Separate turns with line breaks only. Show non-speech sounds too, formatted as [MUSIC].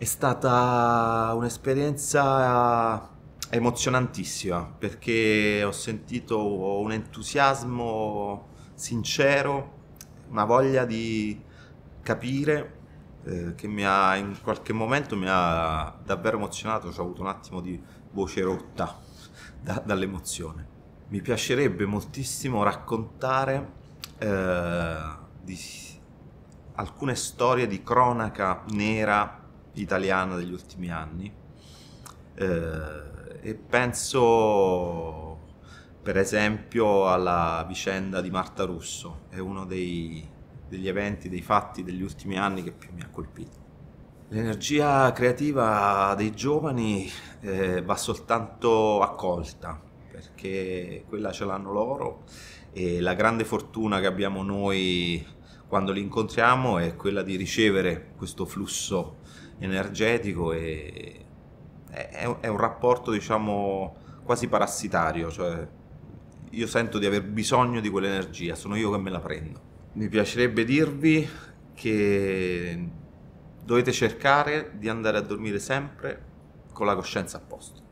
È stata un'esperienza emozionantissima perché ho sentito un entusiasmo sincero, una voglia di capire eh, che mi ha in qualche momento mi ha davvero emozionato, ho avuto un attimo di voce rotta [LAUGHS] da, dall'emozione. Mi piacerebbe moltissimo raccontare eh, di alcune storie di cronaca nera italiana degli ultimi anni eh, e penso per esempio alla vicenda di Marta Russo, è uno dei, degli eventi, dei fatti degli ultimi anni che più mi ha colpito. L'energia creativa dei giovani eh, va soltanto accolta perché quella ce l'hanno loro e la grande fortuna che abbiamo noi quando li incontriamo è quella di ricevere questo flusso energetico e è, un rapporto diciamo quasi parassitario, cioè io sento di aver bisogno di quell'energia, sono io che me la prendo. Mi piacerebbe dirvi che dovete cercare di andare a dormire sempre con la coscienza a posto.